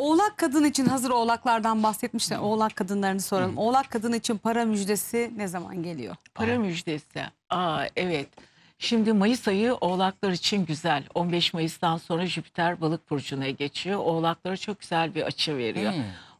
Oğlak kadın için hazır oğlaklardan bahsetmişler. Oğlak kadınlarını soralım. Oğlak kadın için para müjdesi ne zaman geliyor? Para müjdesi. Aa evet. Şimdi Mayıs ayı oğlaklar için güzel. 15 Mayıs'tan sonra Jüpiter balık burcuna geçiyor. Oğlaklara çok güzel bir açı veriyor.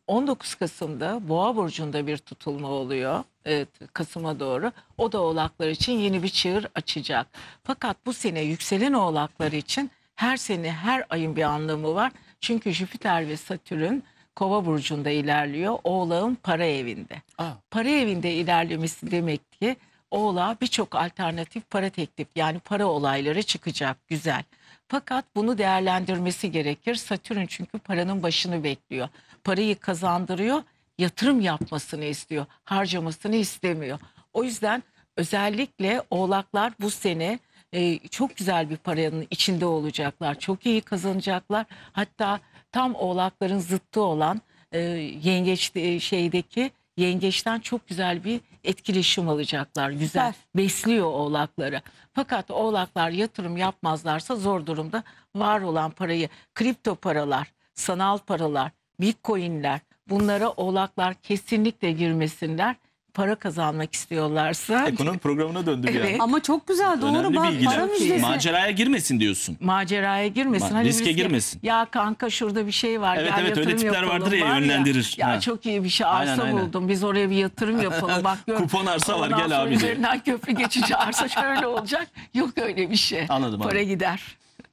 19 hmm. Kasım'da Boğa burcunda bir tutulma oluyor. Evet, Kasım'a doğru. O da oğlaklar için yeni bir çığır açacak. Fakat bu sene yükselen oğlaklar için her sene her ayın bir anlamı var. Çünkü Jüpiter ve Satürn kova burcunda ilerliyor. Oğlağın para evinde. Aa. Para evinde ilerlemesi demek ki oğlağa birçok alternatif para teklif yani para olayları çıkacak güzel. Fakat bunu değerlendirmesi gerekir. Satürn çünkü paranın başını bekliyor. Parayı kazandırıyor, yatırım yapmasını istiyor, harcamasını istemiyor. O yüzden özellikle oğlaklar bu sene e, çok güzel bir paranın içinde olacaklar. Çok iyi kazanacaklar. Hatta tam oğlakların zıttı olan e, yengeç e, şeydeki yengeçten çok güzel bir etkileşim alacaklar. Güzel, güzel besliyor oğlakları. Fakat oğlaklar yatırım yapmazlarsa zor durumda var olan parayı kripto paralar, sanal paralar, bitcoinler bunlara oğlaklar kesinlikle girmesinler para kazanmak istiyorlarsa Ekonomi programına döndü bir an. Ama çok güzel doğru Önemli bak bilgiler. para müjdesi. Maceraya girmesin diyorsun. maceraya girmesin. Ma- hani riske biz- girmesin. Ya kanka şurada bir şey var. Evet, evet, yatırım öyle tipler vardır ya, yönlendirir. Ya, Ha. çok iyi bir şey arsa Aynen, aynen. buldum. Biz oraya bir yatırım yapalım. Bak gör. Kupon arsa var, Ondan gel abi diye. Üzerinden köprü geçici arsa şöyle olacak. Yok öyle bir şey. Anladım, Para anladım. gider.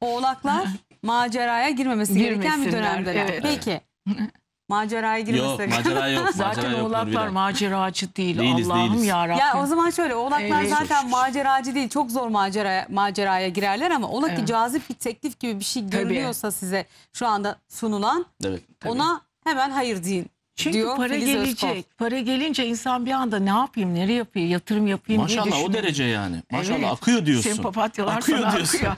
Oğlaklar maceraya girmemesi gereken bir Girmesinler, evet. Peki. Maceraya girmesek. Yok macera yok. Zaten macera oğlaklar maceracı değil. Değiliz, Allah'ım değiliz. yarabbim. Ya o zaman şöyle oğlaklar ee, zaten maceracı değil. Çok zor macera maceraya girerler ama ola ki evet. cazip bir teklif gibi bir şey görülüyorsa tabii. size şu anda sunulan evet, ona hemen hayır deyin. Çünkü diyor para Filiz gelecek. Özkol. Para gelince insan bir anda ne yapayım, nereye yapayım, yatırım yapayım diye Maşallah o derece yani. Maşallah Evet. akıyor diyorsun. Senin papatyalar akıyor sana diyorsun. akıyor.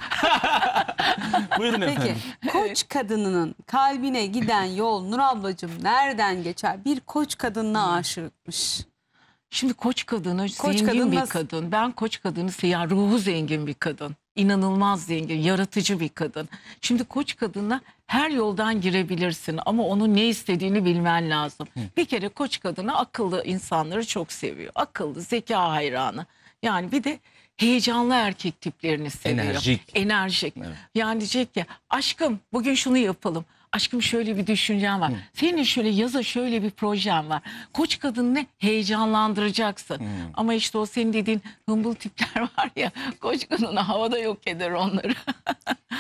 Buyurun Peki koç kadınının kalbine giden yol Nur ablacığım nereden geçer? Bir koç kadınına aşıkmış. Şimdi koç kadını zengin kadın bir nasıl- kadın. Ben koç kadını yani ruhu zengin bir kadın inanılmaz zengin, yaratıcı bir kadın. Şimdi koç kadına her yoldan girebilirsin ama onun ne istediğini bilmen lazım. Hı. Bir kere koç kadına akıllı insanları çok seviyor. Akıllı, zeka hayranı. Yani bir de heyecanlı erkek tiplerini seviyor. Enerjik. Enerjik. Evet. Yani diyecek ki aşkım bugün şunu yapalım. Aşkım şöyle bir düşüncem var. Hmm. Senin şöyle yaza şöyle bir projen var. Koç kadını ne heyecanlandıracaksın. Hmm. Ama işte o senin dediğin hımbıl tipler var ya. Koç kadını havada yok eder onları.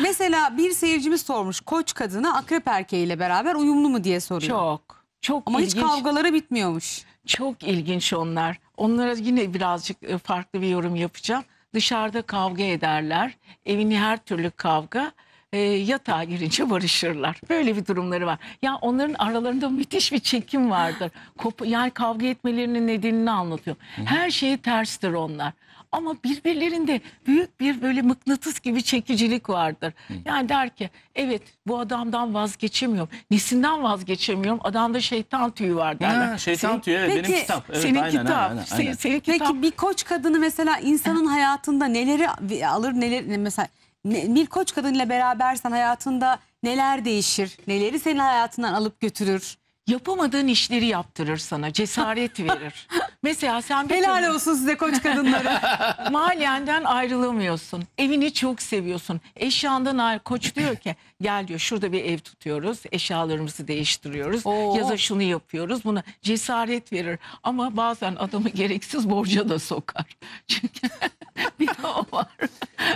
Mesela bir seyircimiz sormuş. Koç kadını akrep erkeğiyle beraber uyumlu mu diye soruyor. Çok. Çok Ama ilginç. hiç kavgaları bitmiyormuş. Çok ilginç onlar. Onlara yine birazcık e, farklı bir yorum yapacağım. Dışarıda kavga ederler. Evini her türlü kavga e, yatağa girince barışırlar. Böyle bir durumları var. Ya onların aralarında müthiş bir çekim vardır. Kop yani kavga etmelerinin nedenini anlatıyor. Her şeyi terstir onlar. Ama birbirlerinde büyük bir böyle mıknatıs gibi çekicilik vardır. Yani der ki evet bu adamdan vazgeçemiyorum. Nesinden vazgeçemiyorum? Adamda şeytan tüyü var derler. Ha, şeytan tüyü evet Peki, benim kitap. Evet, senin aynen, kitap. Aynen, aynen. Senin, senin kitap. Peki bir koç kadını mesela insanın hayatında neleri alır neleri mesela ne- bir koç kadınla berabersen hayatında neler değişir? Neleri senin hayatından alıp götürür? Yapamadığın işleri yaptırır sana, cesaret verir. Mesela sen bir Helal türlü olsun size koç kadınları. mahallenden ayrılamıyorsun. Evini çok seviyorsun. Eşyandan ayrı. Koç diyor ki gel diyor şurada bir ev tutuyoruz. Eşyalarımızı değiştiriyoruz. Oo. Yaza şunu yapıyoruz. Buna cesaret verir. Ama bazen adamı gereksiz borca da sokar. Çünkü bir de o var.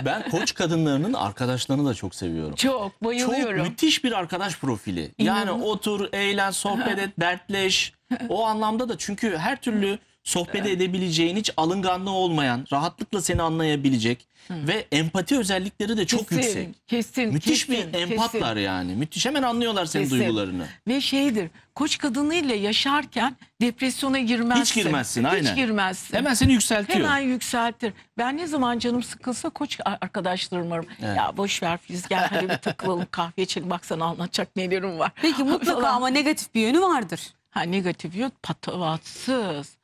Ben koç kadınlarının arkadaşlarını da çok seviyorum. Çok bayılıyorum. Çok müthiş bir arkadaş profili. Yani otur, eğlen, sohbet et, dertleş. O anlamda da çünkü her türlü sohbet edebileceğin hiç alınganlığı olmayan, rahatlıkla seni anlayabilecek ve empati özellikleri de çok Kesin, yüksek. Kesin. Müthiş kesin, bir empatlar kesin. yani. Müthiş hemen anlıyorlar senin Kesin. duygularını. Ve şeydir koç kadınıyla yaşarken depresyona girmezsin. Hiç girmezsin aynen. Hiç girmezsin. Hemen seni yükseltiyor. Hemen yükseltir. Ben ne zaman canım sıkılsa koç arkadaşlarım ararım. Evet. Ya boş ver Filiz gel hadi bir takılalım kahve içelim baksana anlatacak nelerim var. Peki mutlaka ama negatif bir yönü vardır. Ha negatif yok patavatsız.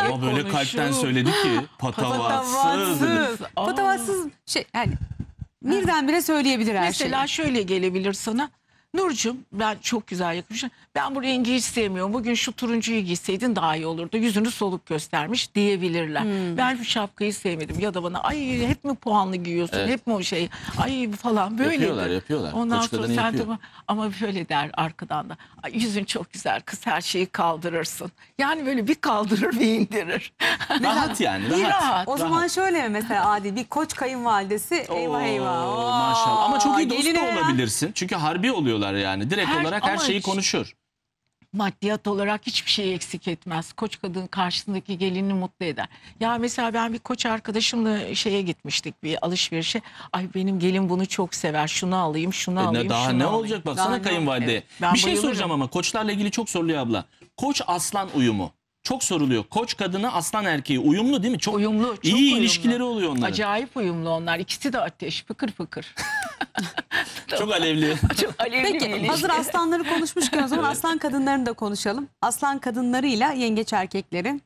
Ama böyle kalpten söyledi ki patavatsız. Patavatsız. Aa. Patavatsız şey yani birdenbire söyleyebilir her şeyi. Mesela şöyle gelebilir sana. Nurcuğum ben çok güzel yakışmışım. Ben bu rengi hiç sevmiyorum. Bugün şu turuncuyu giyseydin daha iyi olurdu. Yüzünü soluk göstermiş diyebilirler. Hmm. Ben bu şapkayı sevmedim. Ya da bana ay hep mi puanlı giyiyorsun? Evet. Hep mi o şey? Ay falan böyle. Yapıyorlar yapıyorlar. Ondan sonra sen yapıyor. de, ama böyle der arkadan da. Ay, yüzün çok güzel kız her şeyi kaldırırsın. Yani böyle bir kaldırır bir indirir. rahat yani rahat. rahat. O rahat. zaman şöyle mesela Adi bir koç kayınvalidesi eyvah eyvah. Oo, maşallah ama çok iyi dost da olabilirsin. Çünkü harbi oluyorlar konuşuyorlar yani. Direkt Her- olarak her şeyi hiç- konuşur. maddiyat olarak hiçbir şey eksik etmez. Koç kadın karşısındaki gelini mutlu eder. Ya mesela ben bir koç arkadaşımla şeye gitmiştik bir alışverişe. Ay benim gelin bunu çok sever. Şunu alayım, şunu E ne- daha şunu ne alayım. olacak bak sana kayınvalide. Evet, ben bir şey soracağım ama koçlarla ilgili çok soruluyor abla. Koç aslan uyumu. Çok soruluyor. Koç kadını aslan erkeği uyumlu değil mi? Çok Uyumlu, çok iyi uyumlu. ilişkileri oluyor onların. Acayip uyumlu onlar. İkisi de ateş, fıkır fıkır. Çok alevli. Çok alevli Peki hazır aslanları konuşmuşken o zaman aslan kadınlarını da konuşalım. Aslan kadınlarıyla yengeç erkekleri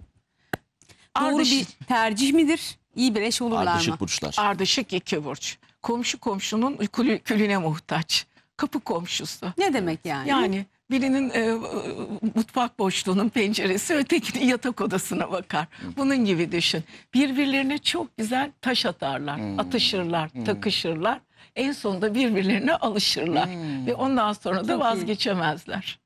doğru bir tercih midir? İyi bir eş olurlar mı? Ardışık burçlar. ardışık iki burç. Komşu komşunun külü- külüne muhtaç. Kapı komşusu. Ne demek yani? Yani birinin e, mutfak boşluğunun penceresi ötekinin yatak odasına bakar. Hmm. Bunun gibi düşün. Birbirlerine çok güzel taş atarlar, hmm. atışırlar, hmm. takışırlar en sonunda birbirlerine alışırlar. Hmm. Ve ondan sonra da vazgeçemezler.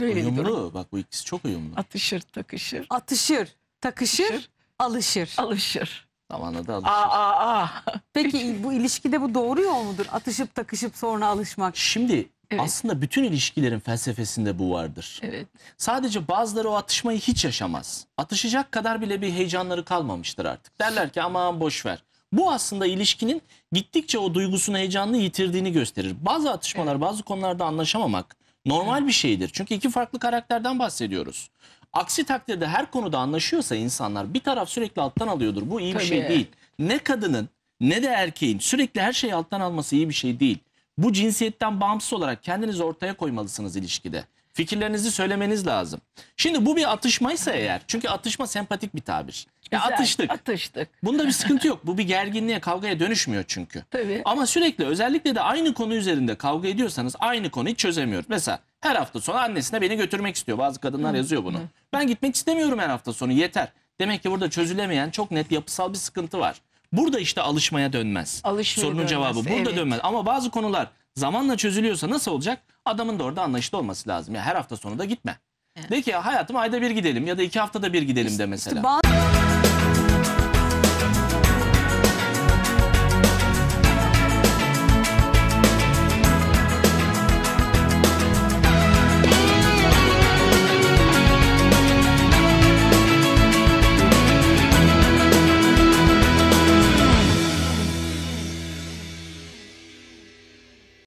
Böyle uyumlu. bir durum. Bak bu ikisi çok uyumlu. Atışır, takışır. Atışır, takışır, Atışır. alışır. Alışır. Zamanla da alışır. Aa, aa, aa. Peki bu ilişkide bu doğru yol mudur? Atışıp takışıp sonra alışmak. Şimdi Evet. Aslında bütün ilişkilerin felsefesinde bu vardır. Evet. Sadece bazıları o atışmayı hiç yaşamaz. Atışacak kadar bile bir heyecanları kalmamıştır artık. Derler ki aman boş ver. Bu aslında ilişkinin gittikçe o duygusunu, heyecanını yitirdiğini gösterir. Bazı atışmalar, evet. bazı konularda anlaşamamak normal bir şeydir. Çünkü iki farklı karakterden bahsediyoruz. Aksi takdirde her konuda anlaşıyorsa insanlar bir taraf sürekli alttan alıyordur. Bu iyi Tabii. bir şey değil. Ne kadının ne de erkeğin sürekli her şeyi alttan alması iyi bir şey değil. Bu cinsiyetten bağımsız olarak kendinizi ortaya koymalısınız ilişkide. Fikirlerinizi söylemeniz lazım. Şimdi bu bir atışmaysa eğer, çünkü atışma sempatik bir tabir. Ya Güzel, atıştık. Atıştık. Bunda bir sıkıntı yok. Bu bir gerginliğe, kavgaya dönüşmüyor çünkü. Tabii. Ama sürekli özellikle de aynı konu üzerinde kavga ediyorsanız aynı konuyu çözemiyoruz. Mesela her hafta sonu annesine beni götürmek istiyor. Bazı kadınlar Hı. yazıyor bunu. Hı. Ben gitmek istemiyorum her hafta sonu yeter. Demek ki burada çözülemeyen çok net yapısal bir sıkıntı var. Burada işte alışmaya dönmez. Alışmaya Sorunun dönmez, cevabı burada evet. dönmez. Ama bazı konular zamanla çözülüyorsa nasıl olacak? Adamın da orada anlayışlı olması lazım. Ya her hafta sonu da gitme. Evet. De ki hayatım ayda bir gidelim ya da iki haftada bir gidelim işte, de mesela. İşte